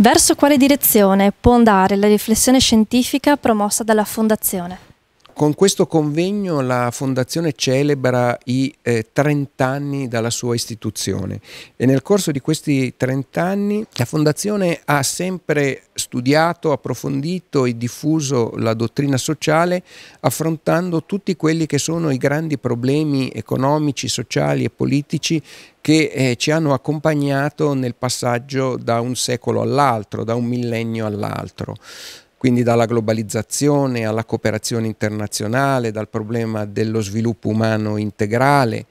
Verso quale direzione può andare la riflessione scientifica promossa dalla Fondazione? Con questo convegno la Fondazione celebra i eh, 30 anni dalla sua istituzione e nel corso di questi 30 anni la Fondazione ha sempre studiato, approfondito e diffuso la dottrina sociale affrontando tutti quelli che sono i grandi problemi economici, sociali e politici che eh, ci hanno accompagnato nel passaggio da un secolo all'altro, da un millennio all'altro quindi dalla globalizzazione alla cooperazione internazionale, dal problema dello sviluppo umano integrale,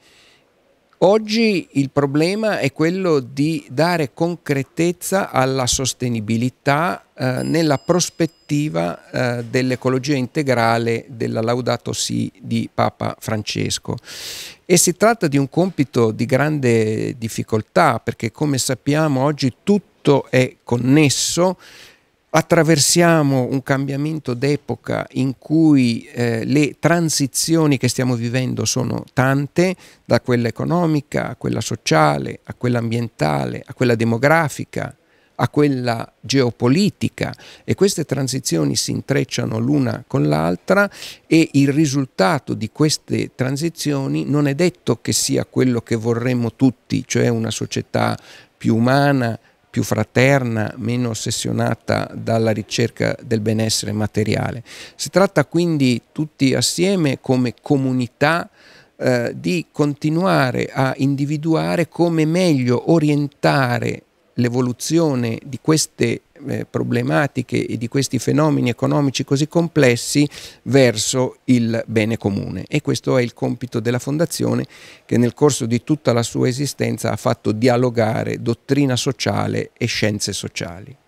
Oggi il problema è quello di dare concretezza alla sostenibilità eh, nella prospettiva eh, dell'ecologia integrale della Laudato Si di Papa Francesco. E si tratta di un compito di grande difficoltà perché come sappiamo oggi tutto è connesso attraversiamo un cambiamento d'epoca in cui eh, le transizioni che stiamo vivendo sono tante, da quella economica a quella sociale, a quella ambientale, a quella demografica, a quella geopolitica e queste transizioni si intrecciano l'una con l'altra e il risultato di queste transizioni non è detto che sia quello che vorremmo tutti, cioè una società più umana, più fraterna, meno ossessionata dalla ricerca del benessere materiale. Si tratta quindi tutti assieme come comunità eh, di continuare a individuare come meglio orientare l'evoluzione di queste eh, problematiche e di questi fenomeni economici così complessi verso il bene comune. E questo è il compito della Fondazione che nel corso di tutta la sua esistenza ha fatto dialogare dottrina sociale e scienze sociali.